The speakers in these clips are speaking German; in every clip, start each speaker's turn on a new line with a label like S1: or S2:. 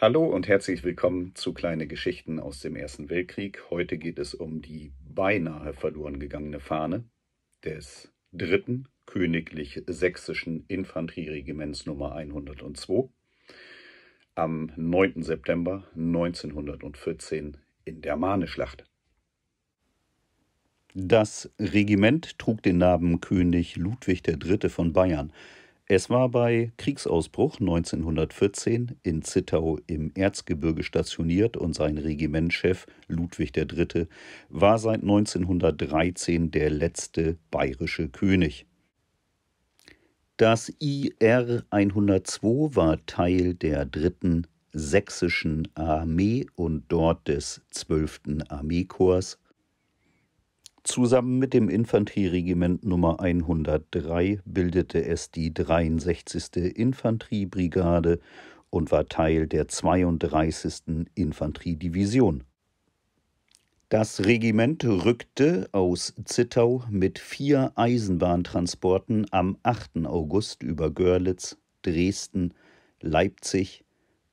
S1: Hallo und herzlich willkommen zu Kleine Geschichten aus dem Ersten Weltkrieg. Heute geht es um die beinahe verloren gegangene Fahne des dritten Königlich Sächsischen Infanterieregiments Nummer 102 am 9. September 1914 in der Mahneschlacht. Das Regiment trug den Namen König Ludwig III. von Bayern. Es war bei Kriegsausbruch 1914 in Zittau im Erzgebirge stationiert und sein Regimentschef Ludwig III. war seit 1913 der letzte bayerische König. Das IR 102 war Teil der dritten sächsischen Armee und dort des 12. Armeekorps Zusammen mit dem Infanterieregiment Nummer 103 bildete es die 63. Infanteriebrigade und war Teil der 32. Infanteriedivision. Das Regiment rückte aus Zittau mit vier Eisenbahntransporten am 8. August über Görlitz, Dresden, Leipzig,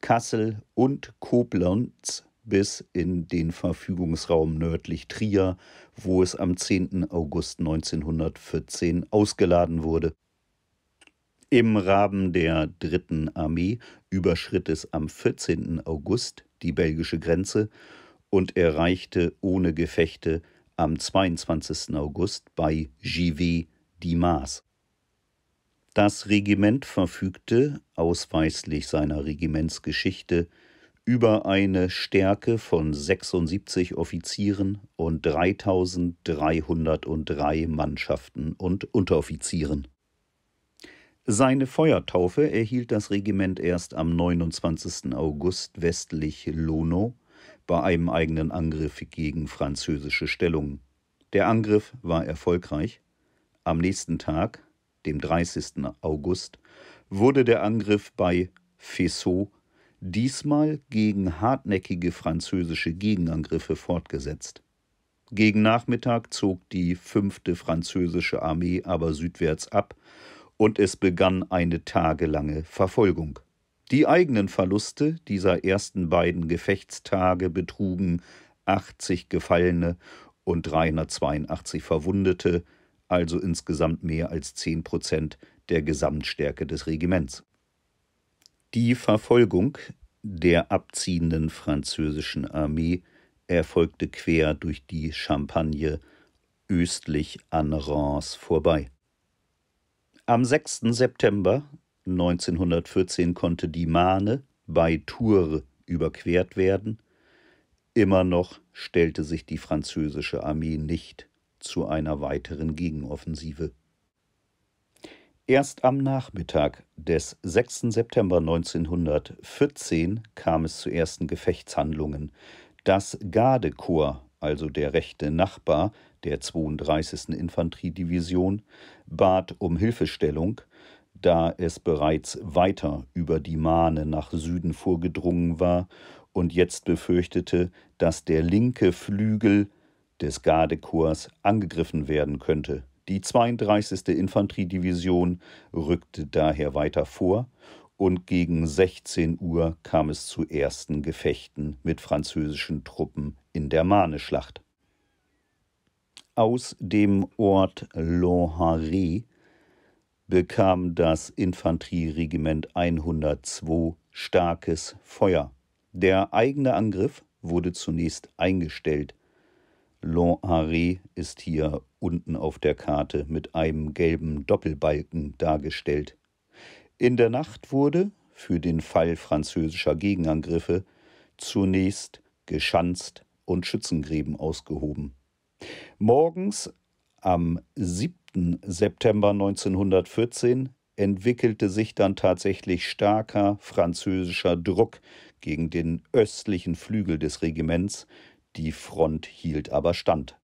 S1: Kassel und Koblenz bis in den Verfügungsraum nördlich Trier, wo es am 10. August 1914 ausgeladen wurde. Im Rahmen der Dritten Armee überschritt es am 14. August die belgische Grenze und erreichte ohne Gefechte am 22. August bei Givet die Maas. Das Regiment verfügte, ausweislich seiner Regimentsgeschichte, über eine Stärke von 76 Offizieren und 3303 Mannschaften und Unteroffizieren. Seine Feuertaufe erhielt das Regiment erst am 29. August westlich Lono bei einem eigenen Angriff gegen französische Stellungen. Der Angriff war erfolgreich. Am nächsten Tag, dem 30. August, wurde der Angriff bei Fessot diesmal gegen hartnäckige französische Gegenangriffe fortgesetzt. Gegen Nachmittag zog die fünfte französische Armee aber südwärts ab und es begann eine tagelange Verfolgung. Die eigenen Verluste dieser ersten beiden Gefechtstage betrugen 80 Gefallene und 382 Verwundete, also insgesamt mehr als 10 Prozent der Gesamtstärke des Regiments. Die Verfolgung der abziehenden französischen Armee erfolgte quer durch die Champagne östlich an Reims vorbei. Am 6. September 1914 konnte die Mahne bei Tours überquert werden. Immer noch stellte sich die französische Armee nicht zu einer weiteren Gegenoffensive. Erst am Nachmittag des 6. September 1914 kam es zu ersten Gefechtshandlungen. Das Gardekorps, also der rechte Nachbar der 32. Infanteriedivision, bat um Hilfestellung, da es bereits weiter über die Mahne nach Süden vorgedrungen war und jetzt befürchtete, dass der linke Flügel des Gardekorps angegriffen werden könnte. Die 32. Infanteriedivision rückte daher weiter vor und gegen 16 Uhr kam es zu ersten Gefechten mit französischen Truppen in der Marne-Schlacht. Aus dem Ort Lonharie bekam das Infanterieregiment 102 starkes Feuer. Der eigene Angriff wurde zunächst eingestellt. Lonharie ist hier unten auf der Karte mit einem gelben Doppelbalken dargestellt. In der Nacht wurde, für den Fall französischer Gegenangriffe, zunächst geschanzt und Schützengräben ausgehoben. Morgens am 7. September 1914 entwickelte sich dann tatsächlich starker französischer Druck gegen den östlichen Flügel des Regiments, die Front hielt aber stand.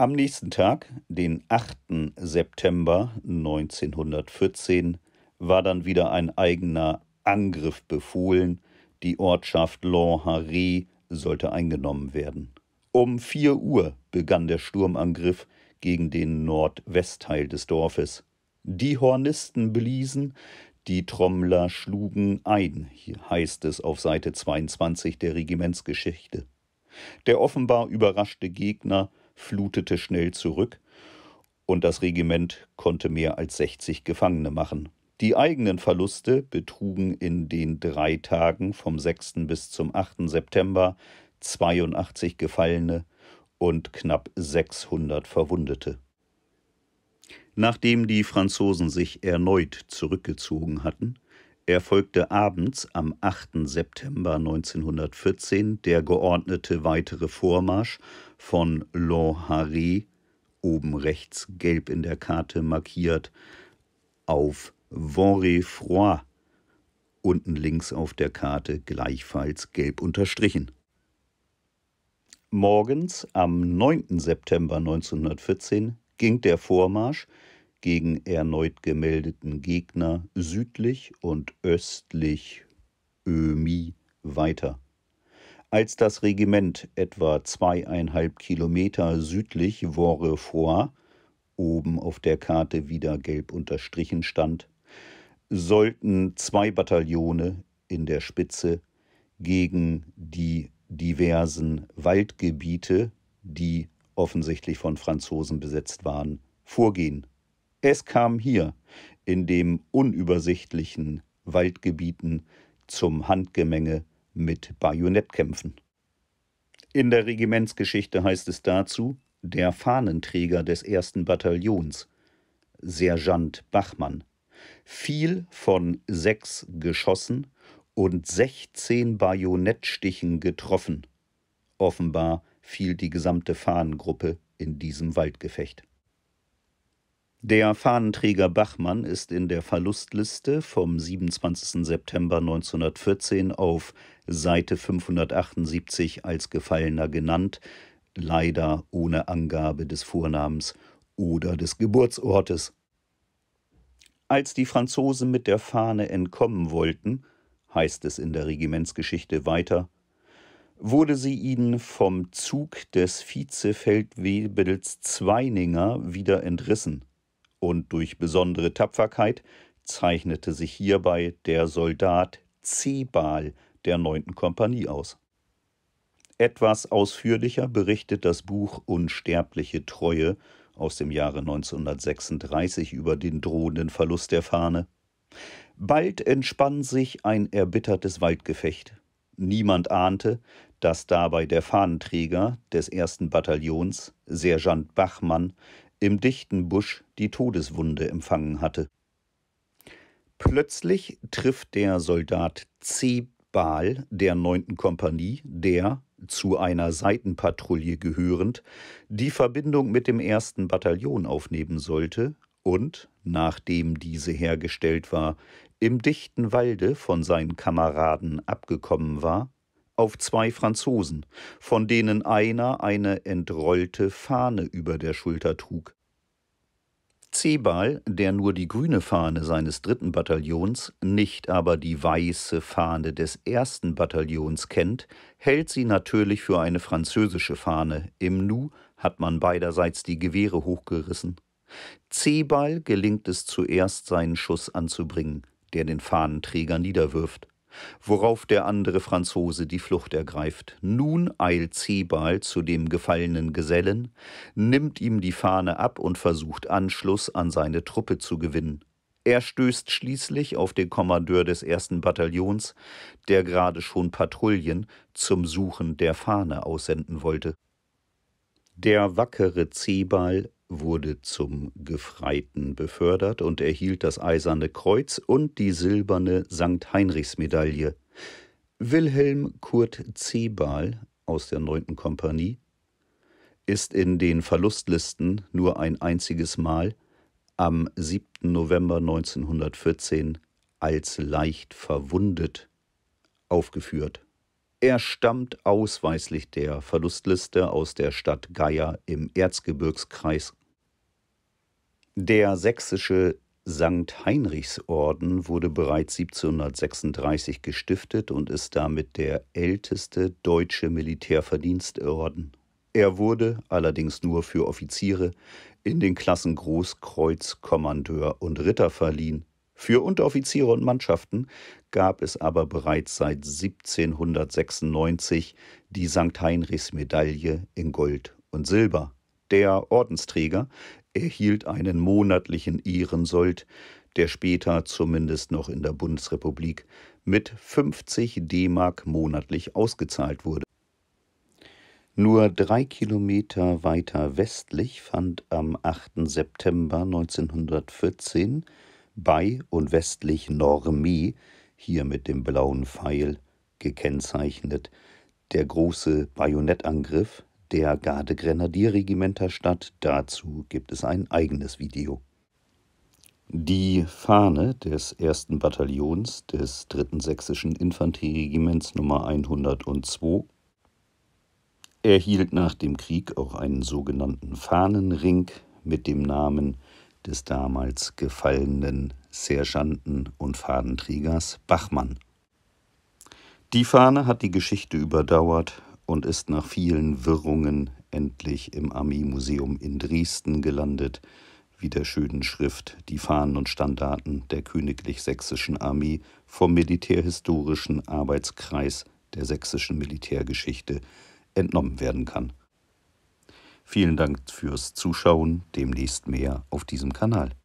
S1: Am nächsten Tag, den 8. September 1914, war dann wieder ein eigener Angriff befohlen. Die Ortschaft Lanharie sollte eingenommen werden. Um 4 Uhr begann der Sturmangriff gegen den Nordwestteil des Dorfes. Die Hornisten bliesen, die Trommler schlugen ein, hier heißt es auf Seite 22 der Regimentsgeschichte. Der offenbar überraschte Gegner flutete schnell zurück, und das Regiment konnte mehr als 60 Gefangene machen. Die eigenen Verluste betrugen in den drei Tagen vom 6. bis zum 8. September 82 Gefallene und knapp 600 Verwundete. Nachdem die Franzosen sich erneut zurückgezogen hatten, er folgte abends am 8. September 1914 der geordnete weitere Vormarsch von Longharry, oben rechts gelb in der Karte markiert, auf Voréfroy, unten links auf der Karte gleichfalls gelb unterstrichen. Morgens am 9. September 1914 ging der Vormarsch gegen erneut gemeldeten Gegner südlich und östlich Ömi weiter. Als das Regiment etwa zweieinhalb Kilometer südlich Vorefoy, oben auf der Karte wieder gelb unterstrichen stand, sollten zwei Bataillone in der Spitze gegen die diversen Waldgebiete, die offensichtlich von Franzosen besetzt waren, vorgehen es kam hier in dem unübersichtlichen Waldgebieten zum Handgemenge mit Bajonettkämpfen. In der Regimentsgeschichte heißt es dazu der Fahnenträger des ersten Bataillons, Sergeant Bachmann, fiel von sechs Geschossen und 16 Bajonettstichen getroffen. Offenbar fiel die gesamte Fahnengruppe in diesem Waldgefecht. Der Fahnenträger Bachmann ist in der Verlustliste vom 27. September 1914 auf Seite 578 als Gefallener genannt, leider ohne Angabe des Vornamens oder des Geburtsortes. Als die Franzosen mit der Fahne entkommen wollten, heißt es in der Regimentsgeschichte weiter, wurde sie ihnen vom Zug des Vizefeldwebels Zweininger wieder entrissen und durch besondere Tapferkeit zeichnete sich hierbei der Soldat Zebal der 9. Kompanie aus. Etwas ausführlicher berichtet das Buch Unsterbliche Treue aus dem Jahre 1936 über den drohenden Verlust der Fahne. Bald entspann sich ein erbittertes Waldgefecht. Niemand ahnte, dass dabei der Fahnenträger des ersten Bataillons, Sergeant Bachmann, im dichten Busch die Todeswunde empfangen hatte. Plötzlich trifft der Soldat C. Bahl der 9. Kompanie, der, zu einer Seitenpatrouille gehörend, die Verbindung mit dem 1. Bataillon aufnehmen sollte und, nachdem diese hergestellt war, im dichten Walde von seinen Kameraden abgekommen war, auf zwei Franzosen, von denen einer eine entrollte Fahne über der Schulter trug. Zebal, der nur die grüne Fahne seines dritten Bataillons, nicht aber die weiße Fahne des ersten Bataillons kennt, hält sie natürlich für eine französische Fahne. Im Nu hat man beiderseits die Gewehre hochgerissen. Zebal gelingt es zuerst, seinen Schuss anzubringen, der den Fahnenträger niederwirft worauf der andere Franzose die Flucht ergreift. Nun eilt Zebal zu dem gefallenen Gesellen, nimmt ihm die Fahne ab und versucht Anschluss an seine Truppe zu gewinnen. Er stößt schließlich auf den Kommandeur des ersten Bataillons, der gerade schon Patrouillen zum Suchen der Fahne aussenden wollte. Der wackere Zebal wurde zum Gefreiten befördert und erhielt das Eiserne Kreuz und die silberne St. Heinrichs-Medaille. Wilhelm Kurt Zebal aus der 9. Kompanie ist in den Verlustlisten nur ein einziges Mal am 7. November 1914 als leicht verwundet aufgeführt. Er stammt ausweislich der Verlustliste aus der Stadt Geier im Erzgebirgskreis der sächsische Sankt Heinrichsorden wurde bereits 1736 gestiftet und ist damit der älteste deutsche Militärverdienstorden. Er wurde allerdings nur für Offiziere in den Klassen Großkreuz, Kommandeur und Ritter verliehen. Für Unteroffiziere und Mannschaften gab es aber bereits seit 1796 die Sankt Heinrichs Medaille in Gold und Silber. Der Ordensträger erhielt einen monatlichen Ehrensold, der später zumindest noch in der Bundesrepublik mit 50 D-Mark monatlich ausgezahlt wurde. Nur drei Kilometer weiter westlich fand am 8. September 1914 bei und westlich Normie, hier mit dem blauen Pfeil gekennzeichnet, der große Bajonettangriff der Garde-Grenadierregimenter statt. Dazu gibt es ein eigenes Video. Die Fahne des 1. Bataillons des 3. Sächsischen Infanterieregiments Nummer 102 erhielt nach dem Krieg auch einen sogenannten Fahnenring mit dem Namen des damals gefallenen Sergeanten und Fahnenträgers Bachmann. Die Fahne hat die Geschichte überdauert und ist nach vielen Wirrungen endlich im Armeemuseum in Dresden gelandet, wie der schönen Schrift die Fahnen und Standarten der Königlich Sächsischen Armee vom Militärhistorischen Arbeitskreis der sächsischen Militärgeschichte entnommen werden kann. Vielen Dank fürs Zuschauen, demnächst mehr auf diesem Kanal.